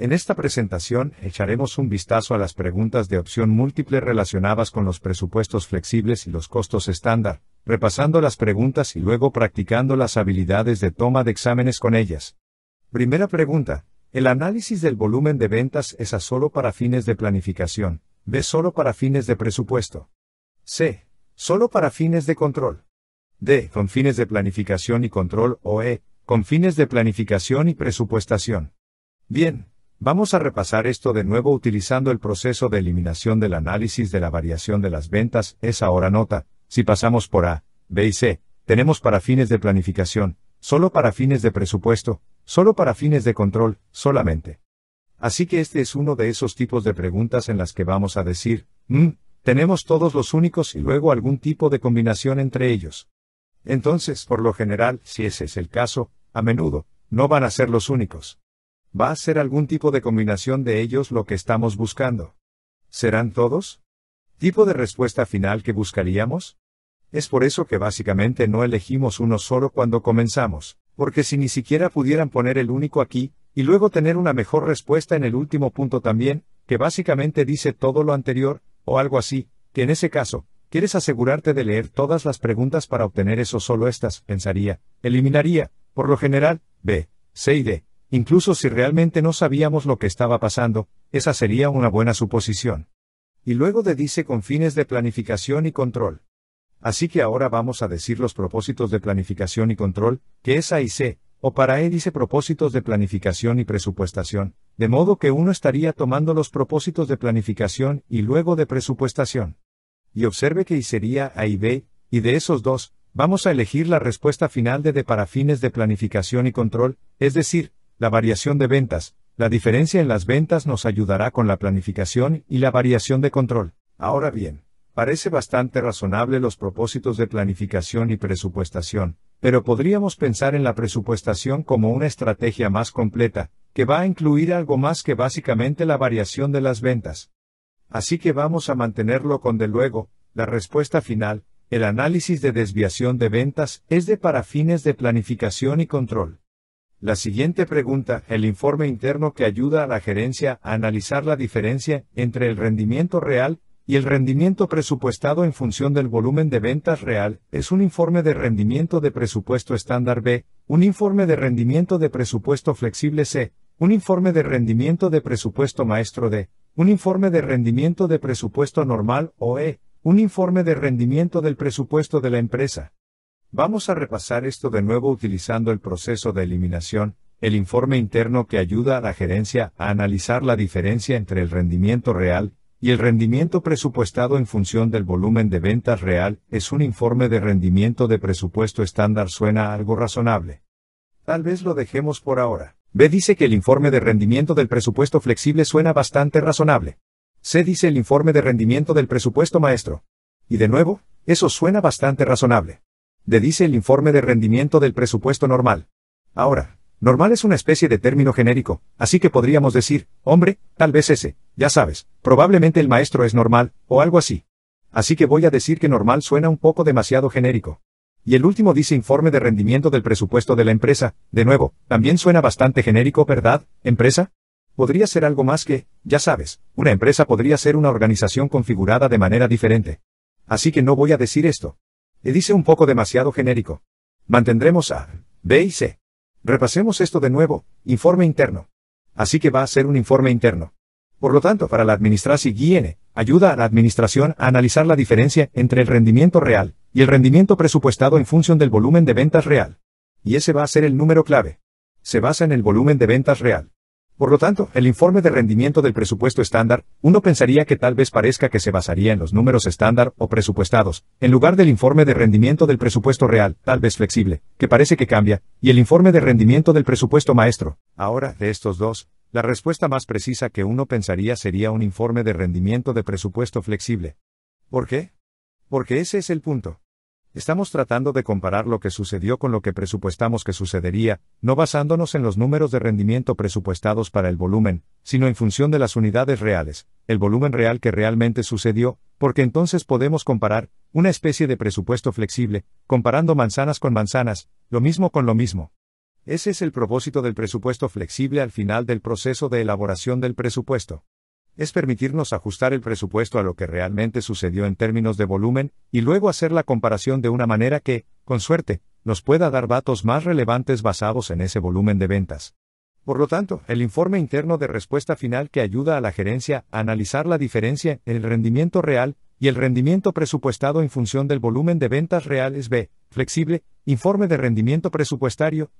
En esta presentación echaremos un vistazo a las preguntas de opción múltiple relacionadas con los presupuestos flexibles y los costos estándar, repasando las preguntas y luego practicando las habilidades de toma de exámenes con ellas. Primera pregunta. ¿El análisis del volumen de ventas es A solo para fines de planificación, B solo para fines de presupuesto, C solo para fines de control, D con fines de planificación y control o E con fines de planificación y presupuestación? Bien, Vamos a repasar esto de nuevo utilizando el proceso de eliminación del análisis de la variación de las ventas, es ahora nota, si pasamos por A, B y C, tenemos para fines de planificación, solo para fines de presupuesto, solo para fines de control, solamente. Así que este es uno de esos tipos de preguntas en las que vamos a decir, mm, tenemos todos los únicos y luego algún tipo de combinación entre ellos. Entonces, por lo general, si ese es el caso, a menudo, no van a ser los únicos. Va a ser algún tipo de combinación de ellos lo que estamos buscando. ¿Serán todos? ¿Tipo de respuesta final que buscaríamos? Es por eso que básicamente no elegimos uno solo cuando comenzamos, porque si ni siquiera pudieran poner el único aquí, y luego tener una mejor respuesta en el último punto también, que básicamente dice todo lo anterior, o algo así, que en ese caso, quieres asegurarte de leer todas las preguntas para obtener eso solo estas, pensaría, eliminaría, por lo general, B, C y D, Incluso si realmente no sabíamos lo que estaba pasando, esa sería una buena suposición. Y luego de dice con fines de planificación y control. Así que ahora vamos a decir los propósitos de planificación y control, que es A y C, o para E dice propósitos de planificación y presupuestación, de modo que uno estaría tomando los propósitos de planificación y luego de presupuestación. Y observe que y sería A y B, y de esos dos, vamos a elegir la respuesta final de de para fines de planificación y control, es decir, la variación de ventas, la diferencia en las ventas nos ayudará con la planificación y la variación de control. Ahora bien, parece bastante razonable los propósitos de planificación y presupuestación, pero podríamos pensar en la presupuestación como una estrategia más completa, que va a incluir algo más que básicamente la variación de las ventas. Así que vamos a mantenerlo con de luego, la respuesta final, el análisis de desviación de ventas es de para fines de planificación y control. La siguiente pregunta, el informe interno que ayuda a la gerencia a analizar la diferencia entre el rendimiento real y el rendimiento presupuestado en función del volumen de ventas real, es un informe de rendimiento de presupuesto estándar B, un informe de rendimiento de presupuesto flexible C, un informe de rendimiento de presupuesto maestro D, un informe de rendimiento de presupuesto normal o E, un informe de rendimiento del presupuesto de la empresa. Vamos a repasar esto de nuevo utilizando el proceso de eliminación, el informe interno que ayuda a la gerencia a analizar la diferencia entre el rendimiento real y el rendimiento presupuestado en función del volumen de ventas real, es un informe de rendimiento de presupuesto estándar suena algo razonable. Tal vez lo dejemos por ahora. B dice que el informe de rendimiento del presupuesto flexible suena bastante razonable. C dice el informe de rendimiento del presupuesto maestro. Y de nuevo, eso suena bastante razonable de dice el informe de rendimiento del presupuesto normal. Ahora, normal es una especie de término genérico, así que podríamos decir, hombre, tal vez ese, ya sabes, probablemente el maestro es normal, o algo así. Así que voy a decir que normal suena un poco demasiado genérico. Y el último dice informe de rendimiento del presupuesto de la empresa, de nuevo, también suena bastante genérico, ¿verdad, empresa? Podría ser algo más que, ya sabes, una empresa podría ser una organización configurada de manera diferente. Así que no voy a decir esto y dice un poco demasiado genérico. Mantendremos A, B y C. Repasemos esto de nuevo, informe interno. Así que va a ser un informe interno. Por lo tanto, para la administración ayuda a la administración a analizar la diferencia entre el rendimiento real y el rendimiento presupuestado en función del volumen de ventas real. Y ese va a ser el número clave. Se basa en el volumen de ventas real. Por lo tanto, el informe de rendimiento del presupuesto estándar, uno pensaría que tal vez parezca que se basaría en los números estándar o presupuestados, en lugar del informe de rendimiento del presupuesto real, tal vez flexible, que parece que cambia, y el informe de rendimiento del presupuesto maestro. Ahora, de estos dos, la respuesta más precisa que uno pensaría sería un informe de rendimiento de presupuesto flexible. ¿Por qué? Porque ese es el punto. Estamos tratando de comparar lo que sucedió con lo que presupuestamos que sucedería, no basándonos en los números de rendimiento presupuestados para el volumen, sino en función de las unidades reales, el volumen real que realmente sucedió, porque entonces podemos comparar, una especie de presupuesto flexible, comparando manzanas con manzanas, lo mismo con lo mismo. Ese es el propósito del presupuesto flexible al final del proceso de elaboración del presupuesto es permitirnos ajustar el presupuesto a lo que realmente sucedió en términos de volumen, y luego hacer la comparación de una manera que, con suerte, nos pueda dar datos más relevantes basados en ese volumen de ventas. Por lo tanto, el informe interno de respuesta final que ayuda a la gerencia a analizar la diferencia en el rendimiento real y el rendimiento presupuestado en función del volumen de ventas real es B, flexible, informe de rendimiento presupuestario,